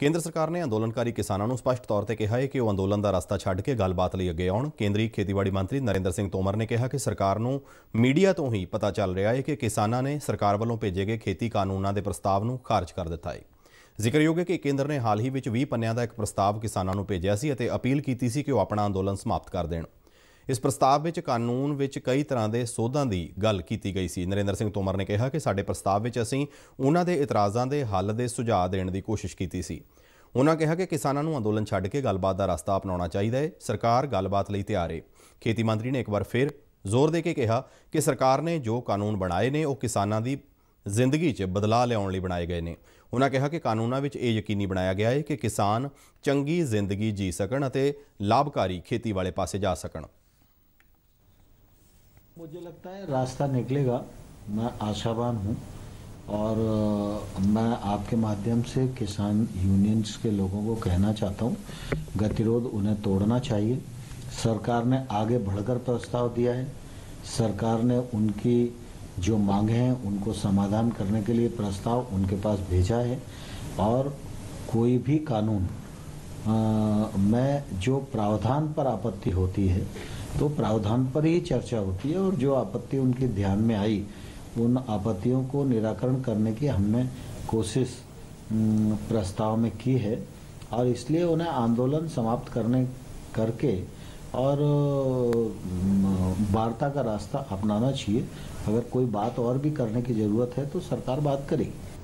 ਕੇਂਦਰ ਸਰਕਾਰ ਨੇ ਅੰਦੋਲਨਕਾਰੀ ਕਿਸਾਨਾਂ ਨੂੰ ਸਪਸ਼ਟ ਤੌਰ ਤੇ ਕਿਹਾ ਹੈ ਕਿ ਉਹ ਅੰਦੋਲਨ ਦਾ ਰਸਤਾ ਛੱਡ ਕੇ ਗੱਲਬਾਤ ਲਈ ਅੱਗੇ ਆਉਣ ਕੇਂਦਰੀ ਖੇਤੀਬਾੜੀ ਮੰਤਰੀ ਨਰਿੰਦਰ ਸਿੰਘ ਤੋਮਰ ਨੇ ਕਿਹਾ ਕਿ ਸਰਕਾਰ ਨੂੰ ਮੀਡੀਆ ਤੋਂ ਹੀ ਪਤਾ ਚੱਲ ਰਿਹਾ ਹੈ ਕਿ ਕਿਸਾਨਾਂ ਨੇ ਸਰਕਾਰ ਵੱਲੋਂ ਭੇਜੇ ਗਏ ਖੇਤੀ ਕਾਨੂੰਨਾਂ ਦੇ ਪ੍ਰਸਤਾਵ ਨੂੰ ਖਾਰਜ ਕਰ ਦਿੱਤਾ ਹੈ ਜ਼ਿਕਰਯੋਗ ਹੈ ਕਿ ਕੇਂਦਰ ਨੇ ਹਾਲ ਹੀ ਵਿੱਚ 20 ਪੰਨਿਆਂ ਦਾ ਇੱਕ ਪ੍ਰਸਤਾਵ ਕਿਸਾਨਾਂ ਨੂੰ ਭੇਜਿਆ ਸੀ ਅਤੇ ਅਪੀਲ ਕੀਤੀ ਸੀ ਕਿ ਉਹ ਆਪਣਾ ਅੰਦੋਲਨ ਸਮਾਪਤ ਕਰ ਦੇਣ ਇਸ ਪ੍ਰਸਤਾਵ ਵਿੱਚ ਕਾਨੂੰਨ ਵਿੱਚ ਕਈ ਤਰ੍ਹਾਂ ਦੇ ਸੋਧਾਂ ਦੀ ਗੱਲ ਕੀਤੀ ਗਈ ਸੀ ਨਰਿੰਦਰ ਸਿੰਘ ਤੋਮਰ ਨੇ ਕਿਹਾ ਕਿ ਸਾਡੇ ਪ੍ਰਸਤਾਵ ਵਿੱਚ ਅਸੀਂ ਉਹਨਾਂ ਦੇ ਇਤਰਾਜ਼ਾਂ ਦੇ ਹੱਲ ਦੇ ਸੁਝਾਅ ਦੇਣ ਦੀ ਕੋਸ਼ਿਸ਼ ਕੀਤੀ ਸੀ ਉਹਨਾਂ ਕਿਹਾ ਕਿ ਕਿਸਾਨਾਂ ਨੂੰ ਅੰਦੋਲਨ ਛੱਡ ਕੇ ਗੱਲਬਾਤ ਦਾ ਰਸਤਾ ਅਪਣਾਉਣਾ ਚਾਹੀਦਾ ਹੈ ਸਰਕਾਰ ਗੱਲਬਾਤ ਲਈ ਤਿਆਰ ਹੈ ਖੇਤੀ ਮੰਤਰੀ ਨੇ ਇੱਕ ਵਾਰ ਫਿਰ ਜ਼ੋਰ ਦੇ ਕੇ ਕਿਹਾ ਕਿ ਸਰਕਾਰ ਨੇ ਜੋ ਕਾਨੂੰਨ ਬਣਾਏ ਨੇ ਉਹ ਕਿਸਾਨਾਂ ਦੀ ਜ਼ਿੰਦਗੀ 'ਚ ਬਦਲਾਅ ਲਿਆਉਣ ਲਈ ਬਣਾਏ ਗਏ ਨੇ ਉਹਨਾਂ ਕਿਹਾ ਕਿ ਕਾਨੂੰਨਾਂ ਵਿੱਚ ਇਹ ਯਕੀਨੀ ਬਣਾਇਆ ਗਿਆ ਹੈ ਕਿ ਕਿਸਾਨ ਚੰਗੀ ਜ਼ਿੰਦਗੀ ਜੀ ਸਕਣ ਅਤੇ ਲਾਭਕਾਰੀ ਖੇਤੀ ਵਾਲੇ ਪਾਸੇ ਜਾ ਸਕਣ मुझे लगता है रास्ता निकलेगा मैं आशावान हूँ और मैं आपके माध्यम से किसान यूनियंस के लोगों को कहना चाहता हूँ गतिरोध उन्हें तोड़ना चाहिए सरकार ने आगे बढ़कर प्रस्ताव दिया है सरकार ने उनकी जो मांग हैं उनको समाधान करने के लिए प्रस्ताव उनके पास भेजा है और कोई भी कानून आ, में जो प्रावधान पर आपत्ति होती है तो प्रावधान पर ही चर्चा होती है और जो आपत्ति उनके ध्यान में आई उन आपत्तियों को निराकरण करने की हमने कोशिश प्रस्ताव में की है और इसलिए उन्हें आंदोलन समाप्त करने करके और वार्ता का रास्ता अपनाना चाहिए अगर कोई बात और भी करने की ज़रूरत है तो सरकार बात करेगी